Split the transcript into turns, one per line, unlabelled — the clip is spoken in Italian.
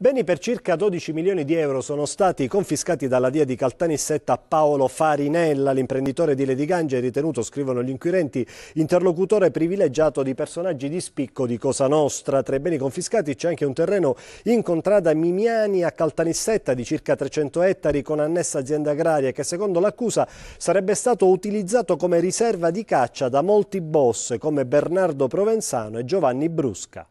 Beni per circa 12 milioni di euro sono stati confiscati dalla DIA di Caltanissetta a Paolo Farinella, l'imprenditore di Gange è ritenuto, scrivono gli inquirenti, interlocutore privilegiato di personaggi di spicco di Cosa Nostra. Tra i beni confiscati c'è anche un terreno in contrada Mimiani a Caltanissetta di circa 300 ettari con annessa azienda agraria che secondo l'accusa sarebbe stato utilizzato come riserva di caccia da molti boss come Bernardo Provenzano e Giovanni Brusca.